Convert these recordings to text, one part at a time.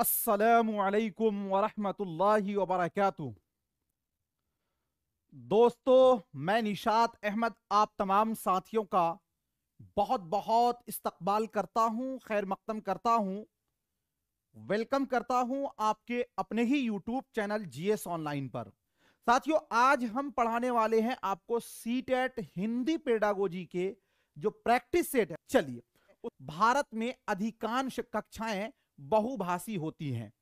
असलकम वरहमतुल्लाहि वबरकू दोस्तों मैं निशात अहमद आप तमाम साथियों का बहुत बहुत इस्तकबाल करता हूँ खैर मकदम करता हूँ वेलकम करता हूँ आपके अपने ही यूट्यूब चैनल जीएस ऑनलाइन पर साथियों आज हम पढ़ाने वाले हैं आपको सी टेट हिंदी पेडागोजी के जो प्रैक्टिस सेट है चलिए भारत में अधिकांश कक्षाएं बहुभाषी होती हैं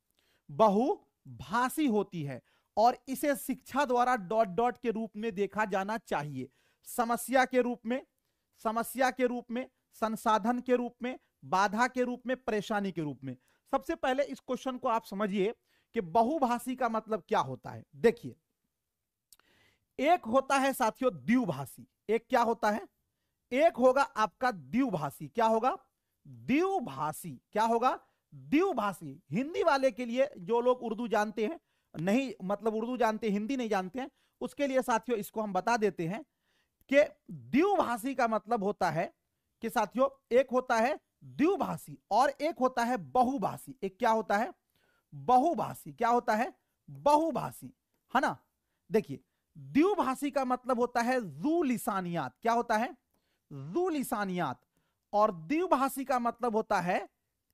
बहुभाषी होती है और इसे शिक्षा द्वारा डॉट डॉट के रूप में देखा जाना चाहिए समस्या के रूप में समस्या के रूप में संसाधन के रूप में बाधा के रूप में परेशानी के रूप में सबसे पहले इस क्वेश्चन को आप समझिए कि बहुभाषी का मतलब क्या होता है देखिए एक होता है साथियों द्विभाषी एक क्या होता है एक होगा आपका द्विभाषी क्या होगा द्विभाषी क्या होगा द्विभाषी हिंदी वाले के लिए जो लोग उर्दू जानते हैं नहीं मतलब उर्दू जानते हिंदी नहीं जानते हैं उसके लिए साथियों इसको हम बता देते हैं कि द्विभाषी का मतलब होता है कि साथियों एक होता है द्विभाषी और एक होता है बहुभाषी एक क्या होता है बहुभाषी क्या होता है बहुभाषी है ना देखिए द्विभाषी का मतलब होता है जू लिसानियात क्या होता है जू लिसानियात और द्विभाषी का मतलब होता है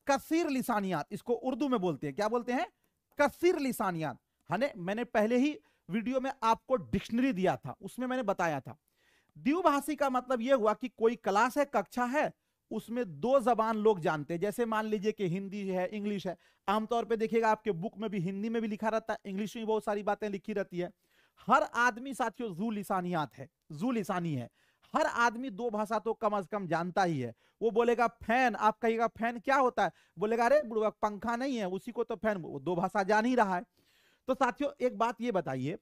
कसीर लिसानियात इसको उर्दू में बोलते हैं क्या बोलते हैं कसीर लिसानियात हने मैंने पहले ही वीडियो में आपको डिक्शनरी दिया था उसमें मैंने बताया था द्विभाषी का मतलब यह हुआ कि कोई क्लास है कक्षा है उसमें दो जबान लोग जानते हैं जैसे मान लीजिए कि हिंदी है इंग्लिश है आमतौर पे देखिएगा आपके बुक में भी हिंदी में भी लिखा रहता है इंग्लिश में बहुत सारी बातें लिखी रहती है हर आदमी साथियों जू लिसानियात है जू लिसानी है हर आदमी दो भाषा तो कम अज कम जानता ही है वो बोलेगा फैन आप कहिएगा फैन क्या होता है बोलेगा अरे बुढ़वा पंखा नहीं है उसी को तो फैन दो भाषा जान ही रहा है तो साथियों एक बात ये बताइए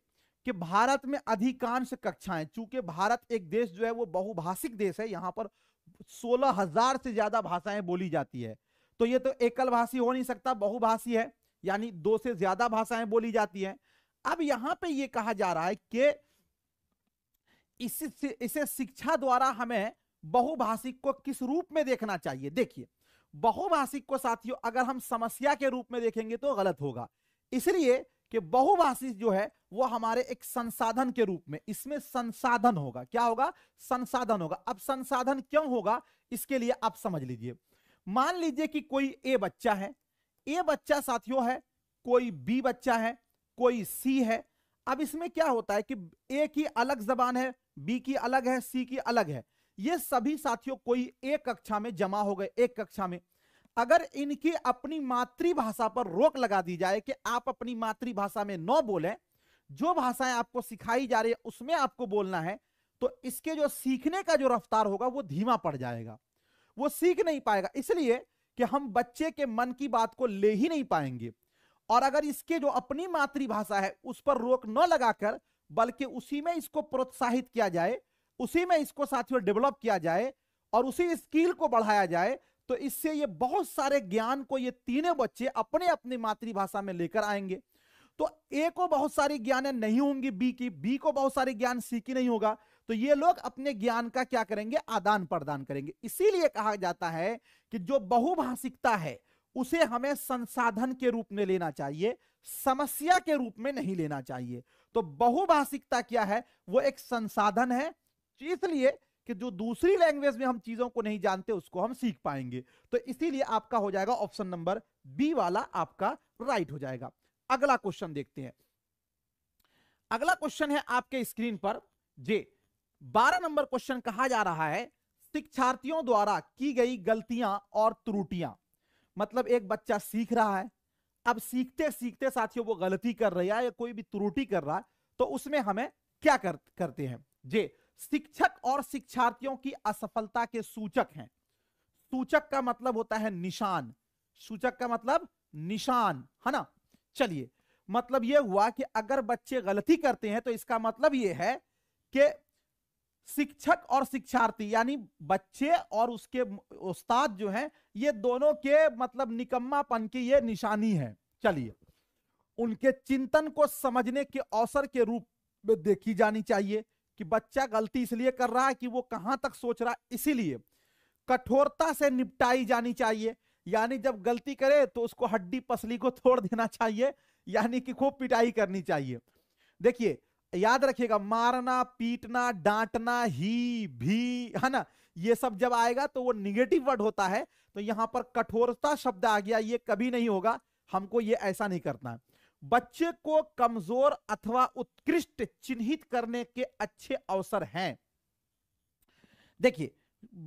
कि भारत में अधिकांश कक्षाएं चूंकि भारत एक देश जो है वो बहुभाषिक देश है यहाँ पर सोलह हजार से ज्यादा भाषाएं बोली जाती है तो ये तो एकल भाषी हो नहीं सकता बहुभाषी है यानी दो से ज्यादा भाषाएं बोली जाती है अब यहाँ पे ये कहा जा रहा है कि इसे शिक्षा द्वारा हमें बहुभाषिक को किस रूप में देखना चाहिए देखिए बहुभाषिक को साथियों अगर हम समस्या के रूप में देखेंगे तो गलत होगा इसलिए कि बहुभाषिक जो है वो हमारे एक संसाधन के रूप में इसमें संसाधन होगा क्या होगा संसाधन होगा अब संसाधन क्यों होगा इसके लिए आप समझ लीजिए मान लीजिए कि कोई ए बच्चा है ए बच्चा साथियों है कोई बी बच्चा है कोई सी है अब इसमें क्या होता है कि ए की अलग जबान है बी की अलग है सी की अलग है ये सभी साथियों कोई एक कक्षा में जमा हो गए एक कक्षा में अगर इनकी अपनी मातृभाषा पर रोक लगा दी जाए कि आप अपनी मातृभाषा में न बोले जो भाषाएं आपको सिखाई जा रही है उसमें आपको बोलना है तो इसके जो सीखने का जो रफ्तार होगा वो धीमा पड़ जाएगा वो सीख नहीं पाएगा इसलिए कि हम बच्चे के मन की बात को ले ही नहीं पाएंगे और अगर इसके जो अपनी मातृभाषा है उस पर रोक न लगाकर बल्कि उसी में इसको प्रोत्साहित किया जाए उसी में इसको साथियों डेवलप किया जाए और उसी स्किल को बढ़ाया जाए तो इससे ये बहुत सारे ज्ञान को ये तीनों बच्चे अपने अपनी मातृभाषा में लेकर आएंगे तो ए को बहुत सारी ज्ञान नहीं होंगी बी की बी को बहुत सारी ज्ञान सी की नहीं होगा तो ये लोग अपने ज्ञान का क्या करेंगे आदान प्रदान करेंगे इसीलिए कहा जाता है कि जो बहुभाषिकता है उसे हमें संसाधन के रूप में लेना चाहिए समस्या के रूप में नहीं लेना चाहिए तो बहुभाषिकता क्या है वो एक संसाधन है इसलिए कि जो दूसरी लैंग्वेज में हम चीजों को नहीं जानते उसको हम सीख पाएंगे तो इसीलिए आपका हो जाएगा ऑप्शन नंबर बी वाला आपका राइट हो जाएगा अगला क्वेश्चन देखते हैं अगला क्वेश्चन है आपके स्क्रीन पर जे बारह नंबर क्वेश्चन कहा जा रहा है शिक्षार्थियों द्वारा की गई गलतियां और त्रुटियां मतलब एक बच्चा सीख रहा है अब सीखते सीखते साथियों वो गलती कर रहा है या कोई भी त्रुटि कर रहा है तो उसमें हमें क्या कर, करते हैं जे शिक्षक और शिक्षार्थियों की असफलता के सूचक हैं सूचक का मतलब होता है निशान सूचक का मतलब निशान है ना चलिए मतलब यह हुआ कि अगर बच्चे गलती करते हैं तो इसका मतलब यह है कि शिक्षक और शिक्षार्थी यानी बच्चे और उसके उस्ताद जो हैं ये दोनों के मतलब निकम्मापन की ये निशानी है चलिए उनके चिंतन को समझने के अवसर के रूप में देखी जानी चाहिए कि बच्चा गलती इसलिए कर रहा है कि वो कहां तक सोच रहा है इसीलिए कठोरता से निपटाई जानी चाहिए यानी जब गलती करे तो उसको हड्डी पसली को तोड़ देना चाहिए यानी कि खूब पिटाई करनी चाहिए देखिए याद रखिएगा मारना पीटना डांटना ही भी है ना ये सब जब आएगा तो वो निगेटिव वर्ड होता है तो यहां पर कठोरता शब्द आ गया ये कभी नहीं होगा हमको ये ऐसा नहीं करना बच्चे को कमजोर अथवा उत्कृष्ट चिन्हित करने के अच्छे अवसर हैं देखिए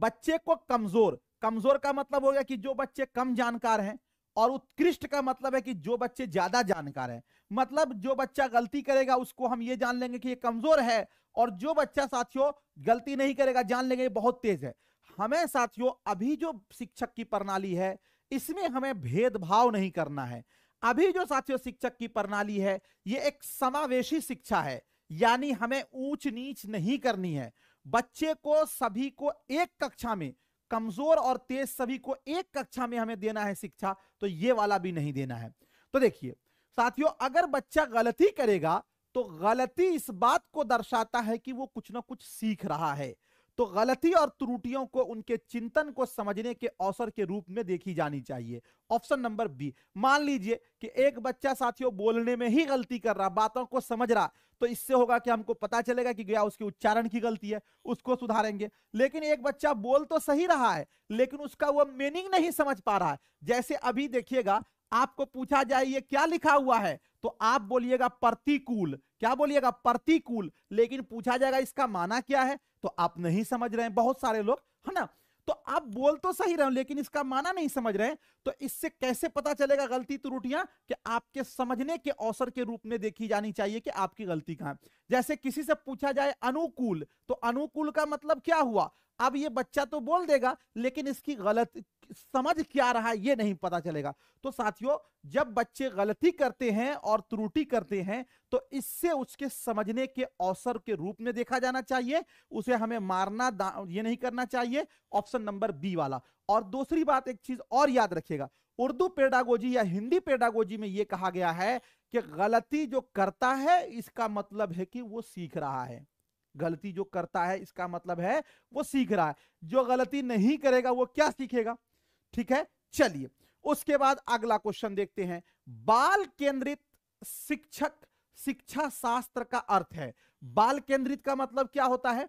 बच्चे को कमजोर कमजोर का मतलब हो गया कि जो बच्चे कम जानकार हैं और उत्कृष्ट का मतलब है कि जो बच्चे ज्यादा जानकार है मतलब जो बच्चा गलती करेगा उसको हम ये जान लेंगे कि ये कमजोर है और जो बच्चा साथियों गलती नहीं करेगा जान लेंगे ये बहुत तेज है हमें साथियों अभी जो शिक्षक की प्रणाली है इसमें हमें भेदभाव नहीं करना है अभी जो साथियों शिक्षक की प्रणाली है ये एक समावेशी शिक्षा है यानी हमें ऊंच नीच नहीं करनी है बच्चे को सभी को एक कक्षा में कमजोर और तेज सभी को एक कक्षा में हमें देना है शिक्षा तो ये वाला भी नहीं देना है तो देखिए साथियों अगर बच्चा गलती करेगा तो गलती इस बात को दर्शाता है कि वो कुछ ना कुछ सीख रहा है तो गलती और त्रुटियों को उनके चिंतन को समझने के अवसर के रूप में देखी जानी चाहिए ऑप्शन नंबर बी मान लीजिए कि एक बच्चा साथियों बोलने में ही गलती कर रहा बातों को समझ रहा तो इससे होगा कि हमको पता चलेगा कि गया उसके उच्चारण की गलती है उसको सुधारेंगे लेकिन एक बच्चा बोल तो सही रहा है लेकिन उसका वो मीनिंग नहीं समझ पा रहा है जैसे अभी देखिएगा आपको पूछा जाए ये क्या लिखा हुआ है तो आप बोलिएगा प्रतिकूल क्या बोलिएगा प्रतिकूल लेकिन पूछा जाएगा इसका माना क्या है तो आप नहीं समझ रहे हैं बहुत सारे लोग है ना तो आप बोल तो सही रहे हो लेकिन इसका माना नहीं समझ रहे तो इससे कैसे पता चलेगा गलती त्रुटियां तो कि आपके समझने के अवसर के रूप में देखी जानी चाहिए कि आपकी गलती कहां जैसे किसी से पूछा जाए अनुकूल तो अनुकूल का मतलब क्या हुआ अब ये बच्चा तो बोल देगा लेकिन इसकी गलत समझ क्या रहा ये नहीं पता चलेगा तो साथियों जब बच्चे गलती करते हैं और त्रुटि करते हैं तो इससे उसके समझने के अवसर के रूप में देखा जाना चाहिए उसे हमें मारना ये नहीं करना चाहिए ऑप्शन नंबर बी वाला और दूसरी बात एक चीज और याद रखिएगा उर्दू पेडागोजी या हिंदी पेडागोजी में यह कहा गया है कि गलती जो करता है इसका मतलब है कि वो सीख रहा है गलती जो करता है इसका मतलब है वो सीख रहा है जो गलती नहीं करेगा वो क्या सीखेगा ठीक है चलिए उसके बाद अगला क्वेश्चन देखते हैं बाल केंद्रित शिक्षक शिक्षा शास्त्र का अर्थ है बाल केंद्रित का मतलब क्या होता है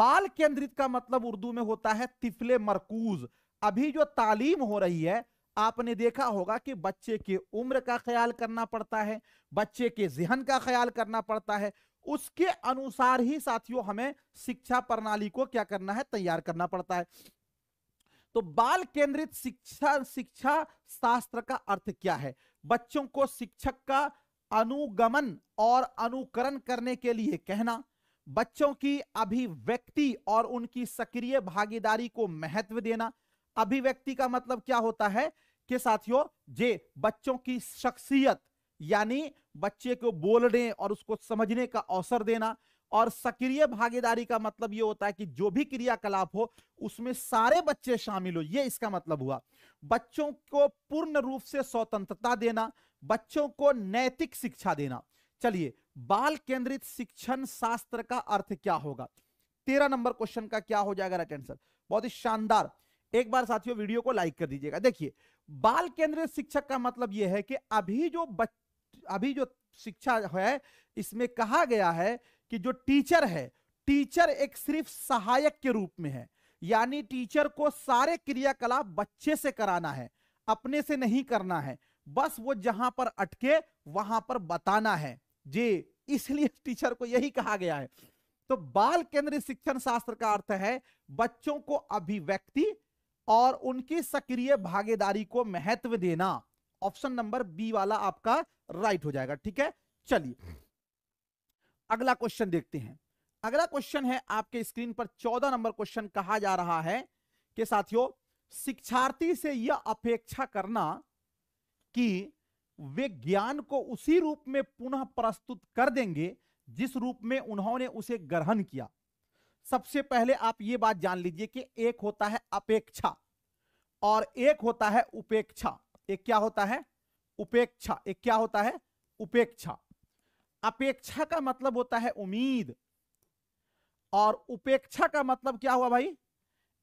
बाल केंद्रित का मतलब उर्दू में होता है तिफले मरकूज अभी जो तालीम हो रही है आपने देखा होगा कि बच्चे के उम्र का ख्याल करना पड़ता है बच्चे के जहन का ख्याल करना पड़ता है उसके अनुसार ही साथियों हमें शिक्षा प्रणाली को क्या करना है तैयार करना पड़ता है तो बाल केंद्रित शिक्षा शिक्षा शास्त्र का अर्थ क्या है बच्चों को शिक्षक का अनुगमन और अनुकरण करने के लिए कहना बच्चों की अभिव्यक्ति और उनकी सक्रिय भागीदारी को महत्व देना अभिव्यक्ति का मतलब क्या होता है कि साथियों जे बच्चों की शख्सियत यानी बच्चे को बोलने और उसको समझने का अवसर देना और सक्रिय भागीदारी का मतलब ये होता है कि जो भी क्रियाकलाप हो उसमें सारे बच्चे शामिल हो ये इसका मतलब हुआ बच्चों को पूर्ण रूप से स्वतंत्रता देना बच्चों को नैतिक शिक्षा देना चलिए बाल केंद्रित शिक्षण शास्त्र का अर्थ क्या होगा तेरह नंबर क्वेश्चन का क्या हो जाएगा राइट आंसर बहुत ही शानदार एक बार साथियों वीडियो को लाइक कर दीजिएगा देखिए बाल केंद्रित शिक्षक का मतलब यह है कि अभी जो बच अभी जो शिक्षा है इसमें कहा गया है कि जो टीचर है टीचर एक सिर्फ सहायक के रूप में है यानी टीचर को सारे क्रियाकलाप बच्चे से कराना है अपने से नहीं करना है बस वो जहां पर अटके वहां पर बताना है जी इसलिए टीचर को यही कहा गया है तो बाल केंद्रित शिक्षण शास्त्र का अर्थ है बच्चों को अभिव्यक्ति और उनकी सक्रिय भागीदारी को महत्व देना ऑप्शन नंबर बी वाला आपका राइट हो जाएगा ठीक है चलिए अगला क्वेश्चन देखते हैं अगला क्वेश्चन है आपके स्क्रीन पर चौदह नंबर क्वेश्चन कहा जा रहा है कि साथियों शिक्षार्थी से यह अपेक्षा करना कि वे ज्ञान को उसी रूप में पुनः प्रस्तुत कर देंगे जिस रूप में उन्होंने उसे ग्रहण किया सबसे पहले आप ये बात जान लीजिए कि एक होता है अपेक्षा और एक होता है उपेक्षा एक क्या होता है उपेक्षा एक क्या होता है उपेक्षा अपेक्षा का मतलब होता है उम्मीद और उपेक्षा का मतलब क्या हुआ भाई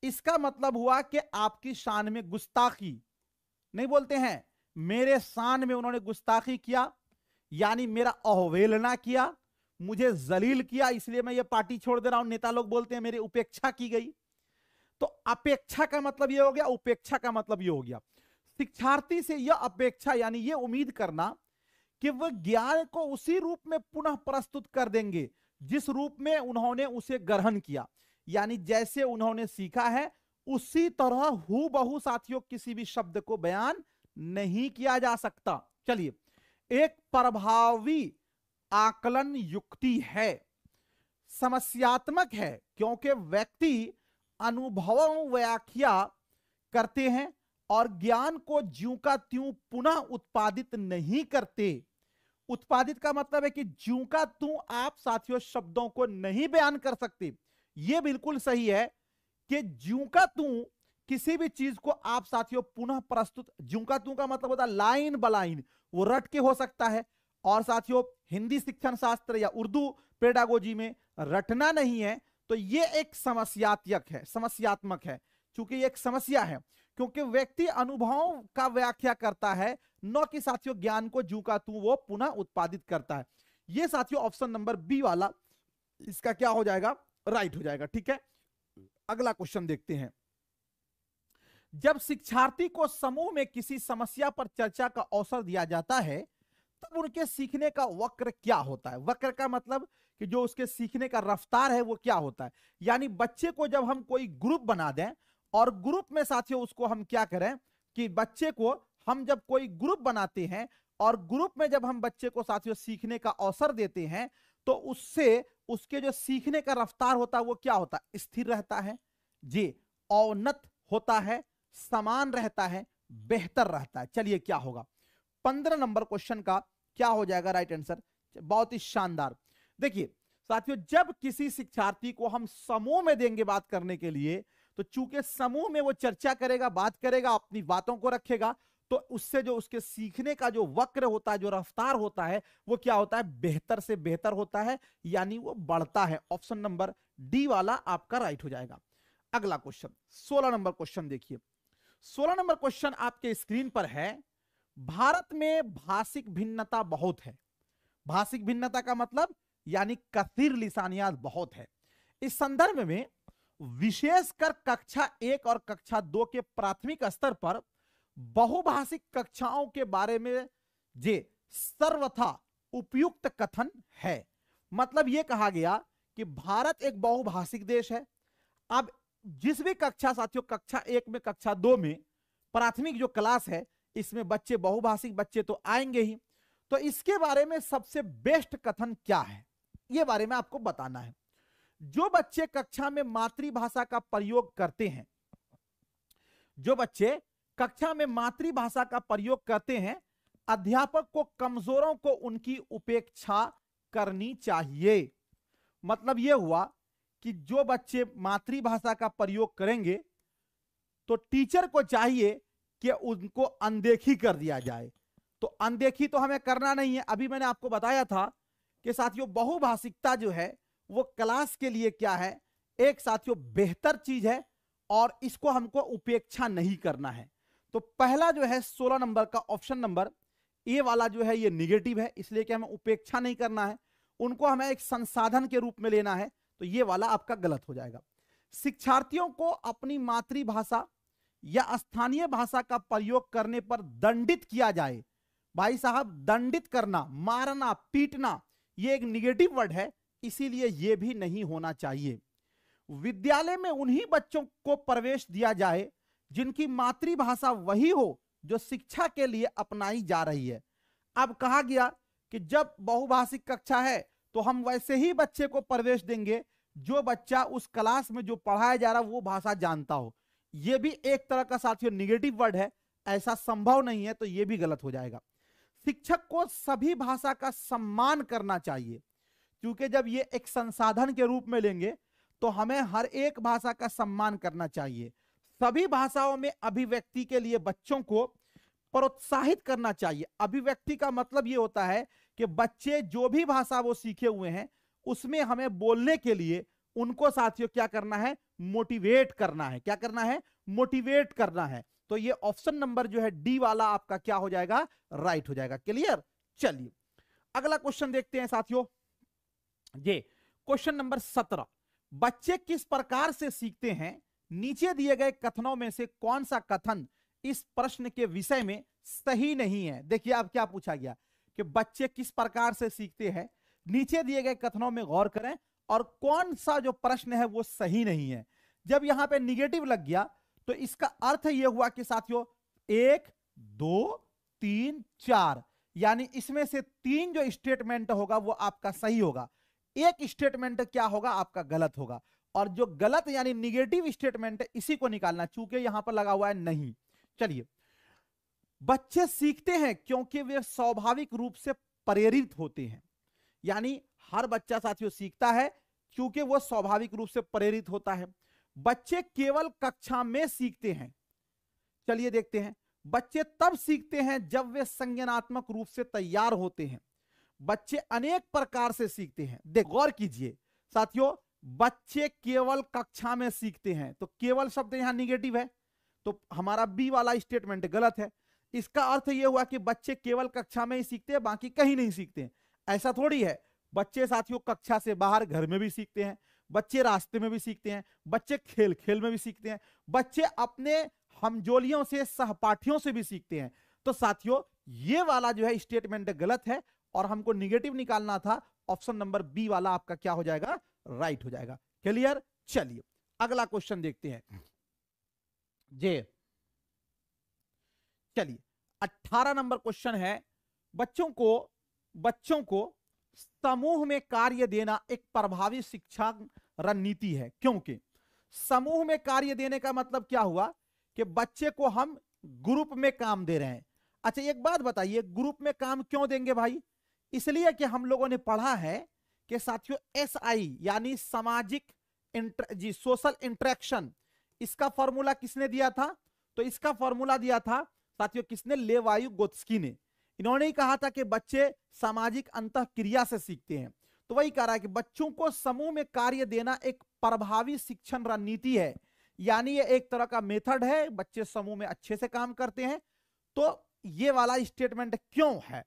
इसका मतलब हुआ कि आपकी शान में गुस्ताखी नहीं बोलते हैं मेरे शान में उन्होंने गुस्ताखी किया यानी मेरा अहवेलना किया मुझे जलील किया इसलिए मैं ये पार्टी छोड़ दे रहा हूं नेता लोग बोलते हैं मेरी उपेक्षा की गई तो अपेक्षा का मतलब यह हो गया उपेक्षा का मतलब यह हो गया शिक्षार्थी से यह अपेक्षा यानी यह उम्मीद करना कि वह ज्ञान को उसी रूप में पुनः प्रस्तुत कर देंगे जिस रूप में उन्होंने उसे ग्रहण किया यानी जैसे उन्होंने सीखा है उसी तरह हु बहु साथियों किसी भी शब्द को बयान नहीं किया जा सकता चलिए एक प्रभावी आकलन युक्ति है समस्यात्मक है क्योंकि व्यक्ति अनुभव व्याख्या करते हैं और ज्ञान को ज्यों का त्यों पुनः उत्पादित नहीं करते उत्पादित का मतलब है कि ज्यू का तू आप साथियों शब्दों को नहीं बयान कर सकती यह बिल्कुल सही है कि ज्यू का तू किसी भी चीज को आप साथियों पुनः प्रस्तुत का तू का मतलब होता है लाइन बलाइन वो रट के हो सकता है और साथियों हिंदी शिक्षण शास्त्र या उर्दू पेडागोजी में रटना नहीं है तो ये एक समस्यात्मक है समस्यात्मक है चूंकि एक समस्या है क्योंकि व्यक्ति अनुभवों का व्याख्या करता है न कि साथियों ज्ञान को जू का तू वो पुनः उत्पादित करता है ये साथियों ऑप्शन नंबर बी वाला इसका क्या हो जाएगा राइट हो जाएगा ठीक है अगला क्वेश्चन देखते हैं जब शिक्षार्थी को समूह में किसी समस्या पर चर्चा का अवसर दिया जाता है तब उनके सीखने का वक्र क्या होता है वक्र का मतलब कि जो उसके सीखने का रफ्तार है वो क्या होता है यानी बच्चे को जब हम कोई ग्रुप बना दें और ग्रुप में साथियों उसको हम क्या करें कि बच्चे को हम जब कोई ग्रुप बनाते हैं और ग्रुप में जब हम बच्चे को साथियों सीखने का अवसर देते हैं तो उससे उसके जो सीखने का रफ्तार होता है वो क्या होता है स्थिर रहता है जी औनत होता है समान रहता है बेहतर रहता है चलिए क्या होगा पंद्रह नंबर क्वेश्चन का क्या हो जाएगा राइट आंसर बहुत ही शानदार देखिए साथियों जब किसी शिक्षार्थी को हम समूह में देंगे बात करने के लिए तो चूंकि समूह में वो चर्चा करेगा बात करेगा अपनी बातों को रखेगा तो उससे जो उसके सीखने का जो वक्र होता है जो रफ्तार होता है वो क्या होता है बेहतर से बेहतर होता है यानी वो बढ़ता है ऑप्शन नंबर डी वाला आपका राइट हो जाएगा अगला क्वेश्चन सोलह नंबर क्वेश्चन देखिए सोलह नंबर क्वेश्चन आपके स्क्रीन पर है भारत में भाषिक भिन्नता बहुत है भाषिक भिन्नता का मतलब यानी कथिर लिसानियात बहुत है इस संदर्भ में विशेषकर कक्षा एक और कक्षा दो के प्राथमिक स्तर पर बहुभाषिक कक्षाओं के बारे में जे सर्वथा उपयुक्त कथन है मतलब यह कहा गया कि भारत एक बहुभाषिक देश है अब जिस भी कक्षा साथियों कक्षा एक में कक्षा दो में प्राथमिक जो क्लास है इसमें बच्चे बहुभाषिक बच्चे तो आएंगे ही तो इसके बारे में सबसे बेस्ट कथन क्या है ये बारे में आपको बताना है जो बच्चे कक्षा में मातृभाषा का प्रयोग करते हैं जो बच्चे कक्षा में मातृभाषा का प्रयोग करते हैं अध्यापक को कमजोरों को उनकी उपेक्षा करनी चाहिए मतलब यह हुआ कि जो बच्चे मातृभाषा का प्रयोग करेंगे तो टीचर को चाहिए कि उनको अनदेखी कर दिया जाए तो अनदेखी तो हमें करना नहीं है अभी मैंने आपको बताया था कि साथियों बहुभाषिकता जो है वो क्लास के लिए क्या है एक साथियों बेहतर चीज है और इसको हमको उपेक्षा नहीं करना है तो पहला जो है सोलह नंबर का ऑप्शन नंबर ए वाला जो है ये निगेटिव है इसलिए कि हमें उपेक्षा नहीं करना है उनको हमें एक संसाधन के रूप में लेना है तो ये वाला आपका गलत हो जाएगा शिक्षार्थियों को अपनी मातृभाषा या स्थानीय भाषा का प्रयोग करने पर दंडित किया जाए भाई साहब दंडित करना मारना पीटना ये एक निगेटिव वर्ड है इसीलिए ये भी नहीं होना चाहिए विद्यालय में उन्हीं बच्चों को प्रवेश दिया जाए जिनकी मातृभाषा वही हो जो शिक्षा के लिए अपनाई जा रही है अब कहा गया कि जब बहुभाषिक कक्षा है तो हम वैसे ही बच्चे को प्रवेश देंगे जो बच्चा उस क्लास में जो पढ़ाया जा रहा वो भाषा जानता हो यह भी एक तरह का साथियों निगेटिव वर्ड है ऐसा संभव नहीं है तो यह भी गलत हो जाएगा शिक्षक को सभी भाषा का सम्मान करना चाहिए क्योंकि जब ये एक संसाधन के रूप में लेंगे तो हमें हर एक भाषा का सम्मान करना चाहिए सभी भाषाओं में अभिव्यक्ति के लिए बच्चों को प्रोत्साहित करना चाहिए अभिव्यक्ति का मतलब ये होता है कि बच्चे जो भी भाषा वो सीखे हुए हैं उसमें हमें बोलने के लिए उनको साथियों क्या करना है मोटिवेट करना है क्या करना है मोटिवेट करना है तो ये ऑप्शन नंबर जो है डी वाला आपका क्या हो जाएगा राइट right हो जाएगा क्लियर चलिए अगला क्वेश्चन देखते हैं साथियों ये क्वेश्चन नंबर सत्रह बच्चे किस प्रकार से सीखते हैं नीचे दिए गए कथनों में से कौन सा कथन इस प्रश्न के विषय में सही नहीं है देखिए आप क्या पूछा गया कि बच्चे किस प्रकार से सीखते हैं नीचे दिए गए कथनों में गौर करें और कौन सा जो प्रश्न है वो सही नहीं है जब यहां पे निगेटिव लग गया तो इसका अर्थ यह हुआ कि साथियों एक दो तीन चार यानी इसमें से तीन जो स्टेटमेंट होगा वो आपका सही होगा एक स्टेटमेंट क्या होगा आपका गलत होगा और जो गलत यानी निगेटिव स्टेटमेंट है इसी को निकालना चूंकि यहां पर लगा हुआ है नहीं चलिए बच्चे सीखते हैं क्योंकि वे स्वाभाविक रूप से प्रेरित होते हैं यानी हर बच्चा साथियों सीखता है क्योंकि वह स्वाभाविक रूप से प्रेरित होता है बच्चे केवल कक्षा में सीखते हैं चलिए देखते हैं बच्चे तब सीखते हैं जब वे संज्ञानात्मक रूप से तैयार होते हैं बच्चे अनेक प्रकार से सीखते हैं देख गौर कीजिए साथियों बच्चे केवल कक्षा में सीखते हैं तो केवल शब्द यहां निगेटिव है तो हमारा बी वाला स्टेटमेंट गलत है इसका अर्थ यह हुआ कि बच्चे केवल कक्षा में ही सीखते हैं बाकी कहीं नहीं सीखते ऐसा थोड़ी है बच्चे साथियों कक्षा से बाहर घर में भी सीखते हैं बच्चे रास्ते में भी सीखते हैं बच्चे खेल खेल में भी सीखते हैं बच्चे अपने हमजोलियों से सहपाठियों से भी सीखते हैं तो साथियों ये वाला जो है स्टेटमेंट गलत है और हमको निगेटिव निकालना था ऑप्शन नंबर बी वाला आपका क्या हो जाएगा राइट right हो जाएगा क्लियर चलिए अगला क्वेश्चन देखते हैं जे चलिए 18 नंबर क्वेश्चन है बच्चों को बच्चों को समूह में कार्य देना एक प्रभावी शिक्षा रणनीति है क्योंकि समूह में कार्य देने का मतलब क्या हुआ कि बच्चे को हम ग्रुप में काम दे रहे हैं अच्छा एक बात बताइए ग्रुप में काम क्यों देंगे भाई इसलिए कि हम लोगों ने पढ़ा है कि साथियों एस आई यानी सामाजिक इंटर, जी सोशल इंट्रैक्शन इसका फॉर्मूला किसने दिया था तो इसका फॉर्मूला दिया था साथियों किसने लेवायु गोत्सकी ने इन्होंने ही कहा था कि बच्चे सामाजिक अंत क्रिया से सीखते हैं तो वही कह रहा है कि बच्चों को समूह में कार्य देना एक प्रभावी शिक्षण रणनीति है यानी ये एक तरह का मेथड है बच्चे समूह में अच्छे से काम करते हैं तो ये वाला स्टेटमेंट क्यों है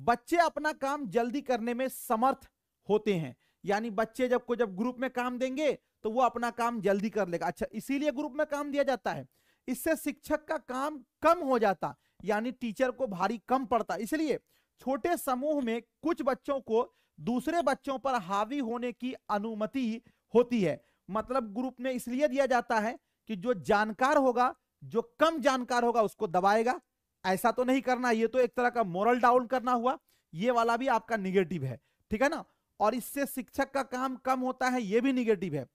बच्चे अपना काम जल्दी करने में समर्थ होते हैं यानी बच्चे जब को जब ग्रुप में काम देंगे तो वो अपना काम जल्दी कर लेगा अच्छा इसीलिए ग्रुप में काम दिया जाता है इससे शिक्षक का काम कम हो जाता यानी टीचर को भारी कम पड़ता इसलिए छोटे समूह में कुछ बच्चों को दूसरे बच्चों पर हावी होने की अनुमति होती है मतलब ग्रुप में इसलिए दिया जाता है कि जो जानकार होगा जो कम जानकार होगा उसको दबाएगा ऐसा तो नहीं करना ये तो एक तरह का मोरल डाउन करना हुआ ये वाला भी आपका निगेटिव है ठीक है ना और इससे शिक्षक का काम कम होता है ये भी निगेटिव है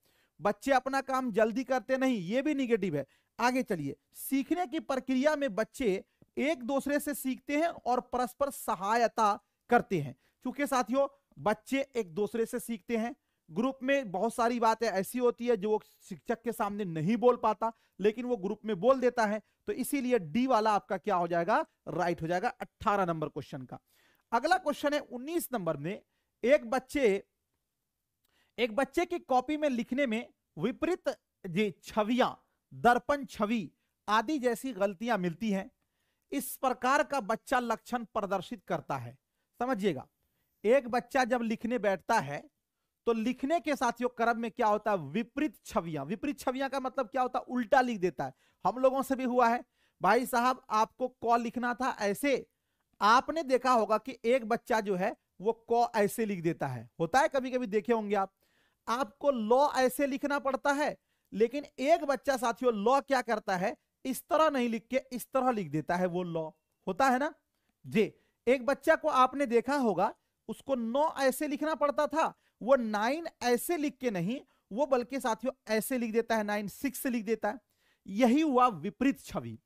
बच्चे अपना काम जल्दी करते नहीं ये भी निगेटिव है आगे चलिए सीखने की प्रक्रिया में बच्चे एक दूसरे से सीखते हैं और परस्पर सहायता करते हैं क्योंकि साथियों बच्चे एक दूसरे से सीखते हैं ग्रुप में बहुत सारी बातें ऐसी होती है जो वो शिक्षक के सामने नहीं बोल पाता लेकिन वो ग्रुप में बोल देता है तो इसीलिए डी वाला आपका क्या हो जाएगा राइट हो जाएगा अट्ठारह नंबर क्वेश्चन का अगला क्वेश्चन है उन्नीस नंबर में एक बच्चे एक बच्चे की कॉपी में लिखने में विपरीत जी छवियां दर्पण छवि आदि जैसी गलतियां मिलती हैं इस प्रकार का बच्चा लक्षण प्रदर्शित करता है समझिएगा एक बच्चा जब लिखने बैठता है तो लिखने के साथियों क्रम में क्या होता है विपरीत छवियां विपरीत छवियां का मतलब क्या होता है उल्टा लिख देता है हम लोगों से भी हुआ है भाई साहब आपको क लिखना था ऐसे आपने देखा होगा कि एक बच्चा जो है वो क ऐसे लिख देता है होता है कभी कभी देखे होंगे आप आपको लॉ ऐसे लिखना पड़ता है लेकिन एक बच्चा साथियों लॉ क्या करता है इस तरह नहीं लिख के इस तरह लिख देता है वो लॉ होता है ना जी एक बच्चा को आपने देखा होगा उसको नौ ऐसे लिखना पड़ता था वो नाइन ऐसे लिख के नहीं वो बल्कि साथियों ऐसे लिख देता है नाइन सिक्स लिख देता है यही हुआ विपरीत छवि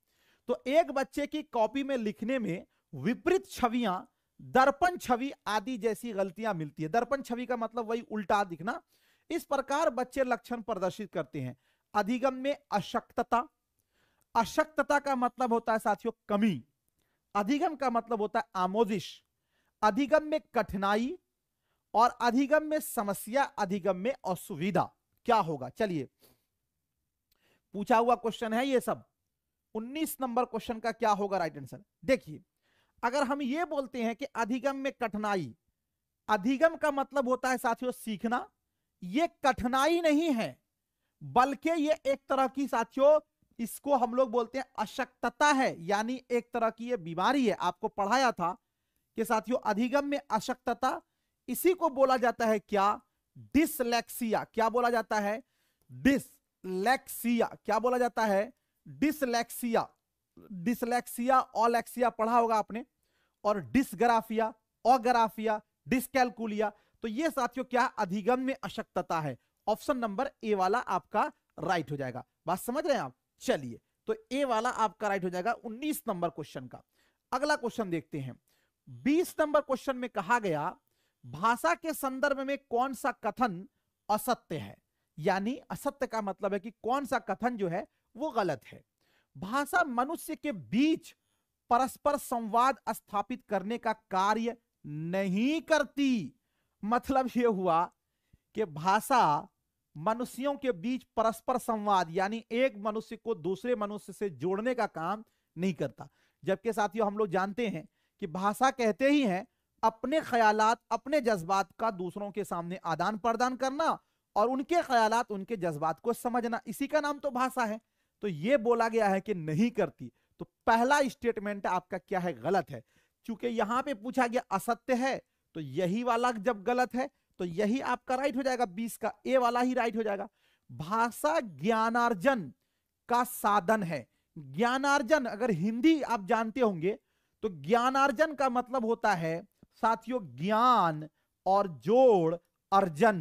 तो एक बच्चे की कॉपी में लिखने में विपरीत छवियां दर्पण छवि आदि जैसी गलतियां मिलती है दर्पण छवि का मतलब वही उल्टा दिखना इस प्रकार बच्चे लक्षण प्रदर्शित करते हैं अधिगम में अशक्तता अशक्तता का मतलब होता है साथियों कमी अधिगम का मतलब होता है आमोजिश अधिगम में कठिनाई और अधिगम में समस्या अधिगम में असुविधा क्या होगा चलिए पूछा हुआ क्वेश्चन है ये सब 19 नंबर क्वेश्चन का क्या होगा राइट आंसर देखिए अगर हम ये बोलते हैं कि अधिगम में कठिनाई अधिगम का मतलब होता है साथियों सीखना ये कठिनाई नहीं है बल्कि ये एक तरह की साथियों इसको हम लोग बोलते हैं अशक्तता है यानी एक तरह की ये बीमारी है आपको पढ़ाया था कि साथियों अधिगम में अशक्तता इसी को बोला जाता है क्या डिसलेक्सिया क्या बोला जाता है डिसलेक्सिया क्या बोला जाता है डिसलेक्सिया डिसलेक्सिया ऑलेक्सिया पढ़ा होगा आपने और डिसग्राफिया ऑग्राफिया डिसकैलकुलिया तो ये साथियों क्या अधिगम में अशक्तता है ऑप्शन नंबर ए वाला आपका राइट हो जाएगा बात समझ रहे हैं आप चलिए तो ए वाला आपका राइट हो जाएगा 19 नंबर क्वेश्चन का अगला क्वेश्चन देखते हैं 20 नंबर क्वेश्चन में कहा गया भाषा के संदर्भ में कौन सा कथन असत्य है यानी असत्य का मतलब है कि कौन सा कथन जो है वो गलत है भाषा मनुष्य के बीच परस्पर संवाद स्थापित करने का कार्य नहीं करती मतलब यह हुआ कि भाषा मनुष्यों के बीच परस्पर संवाद यानी एक मनुष्य को दूसरे मनुष्य से जोड़ने का काम नहीं करता जबकि साथियों हम लोग जानते हैं कि भाषा कहते ही हैं अपने ख्याल अपने जज्बात का दूसरों के सामने आदान प्रदान करना और उनके ख्याल उनके जज्बात को समझना इसी का नाम तो भाषा है तो ये बोला गया है कि नहीं करती तो पहला स्टेटमेंट आपका क्या है गलत है क्योंकि यहां पे पूछा गया असत्य है तो यही वाला जब गलत है तो यही आपका राइट हो जाएगा बीस का ए वाला ही राइट हो जाएगा भाषा ज्ञानार्जन का साधन है ज्ञानार्जन अगर हिंदी आप जानते होंगे तो ज्ञानार्जन का मतलब होता है साथियों ज्ञान और जोड़ अर्जन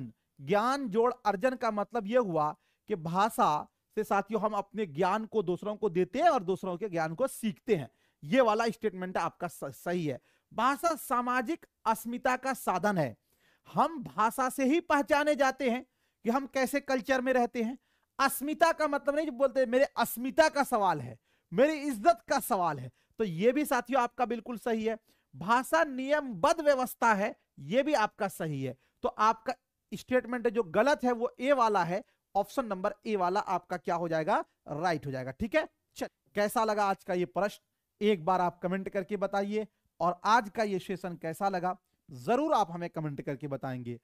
ज्ञान जोड़ अर्जन का मतलब यह हुआ कि भाषा से साथियों हम अपने ज्ञान को दूसरों को देते हैं और दूसरों के ज्ञान को सीखते हैं ये वाला स्टेटमेंट आपका सही है भाषा सामाजिक अस्मिता का साधन है हम भाषा से ही पहचाने जाते हैं कि हम कैसे कल्चर में रहते हैं अस्मिता का मतलब नहीं बोलते मेरे अस्मिता का सवाल है मेरी इज्जत का सवाल है तो ये भी साथियों आपका बिल्कुल सही है भाषा नियमबद्ध व्यवस्था है यह भी आपका सही है तो आपका स्टेटमेंट जो गलत है वो ए वाला है ऑप्शन नंबर ए वाला आपका क्या हो जाएगा राइट हो जाएगा ठीक है चल कैसा लगा आज का ये प्रश्न एक बार आप कमेंट करके बताइए और आज का ये सेशन कैसा लगा जरूर आप हमें कमेंट करके बताएंगे